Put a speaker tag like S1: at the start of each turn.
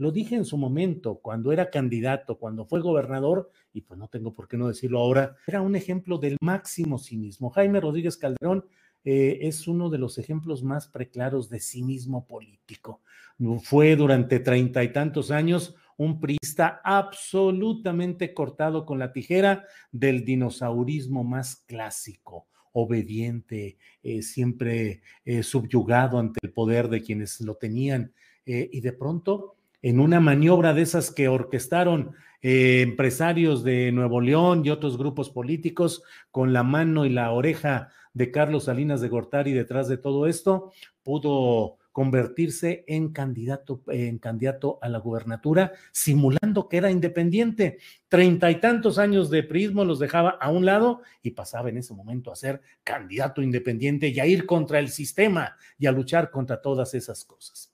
S1: Lo dije en su momento, cuando era candidato, cuando fue gobernador, y pues no tengo por qué no decirlo ahora, era un ejemplo del máximo cinismo. Jaime Rodríguez Calderón eh, es uno de los ejemplos más preclaros de cinismo político. Fue durante treinta y tantos años un priista absolutamente cortado con la tijera del dinosaurismo más
S2: clásico,
S1: obediente, eh, siempre eh, subyugado ante el poder de quienes lo tenían. y de pronto en una maniobra de esas que orquestaron eh, empresarios de Nuevo León y otros grupos políticos con la mano y la oreja de Carlos Salinas de Gortari detrás de todo esto, pudo convertirse en candidato, en candidato a la gubernatura, simulando que era independiente. Treinta y tantos años de prismo los dejaba a un lado y pasaba en ese momento a ser candidato independiente y a ir contra el sistema y a luchar contra todas esas cosas.